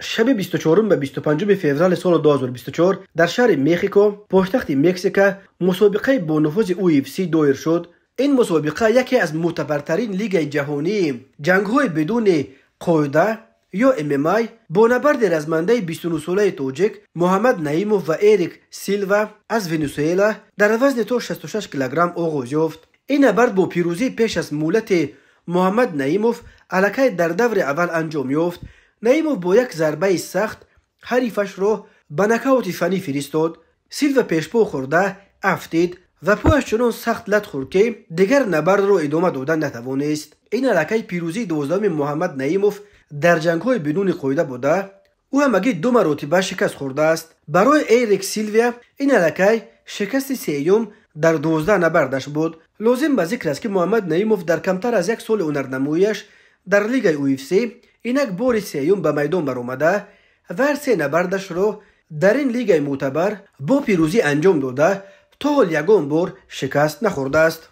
شب 24 و 25 فوریه سال 2024 در شهر مکزیکو پایتخت مکزیکا مسابقه با نفوذ UFC دایر شد این مسابقه یکی از معتبرترین لیگ جهانی جنگ های بدون قاعده یا MMA با نبرد رزمنده 29 ساله توجک محمد نعیموف و اریک سیلوا از ونزوئلا در وزن تا 66 کیلوگرم آغاز یافت این نبرد با پیروزی پیش از مولت محمد نعیموف علکه در دور اول انجام یافت наимов бо як зарбаи сахт ҳарифашро ба накаути фанӣ фиристод силва пешпо хӯрда афтид ва пояш чунон сахт лат хӯрд ки дигар набардро идома дода натавонист ин аллакай пирӯзии дувоздаҳуми муҳаммад наимов дар ҷангҳои бинуни қоида буда ӯ ҳамагӣ ду маротиба шикаст хӯрдааст барои эрик силвия ин аллакай шикасти сеюм дар дувоздаҳ набардаш буд лозим ба зикр аст ки муҳаммад наимов дар камтар аз як соли ҳунарнамоияш дар лигаи уфс инак бори сеюм ба майдон баромада вар се набардашро дар ин лигаи мӯътабар бо пирӯзӣ анҷом дода то ҳол ягон бор шикаст нахӯрдааст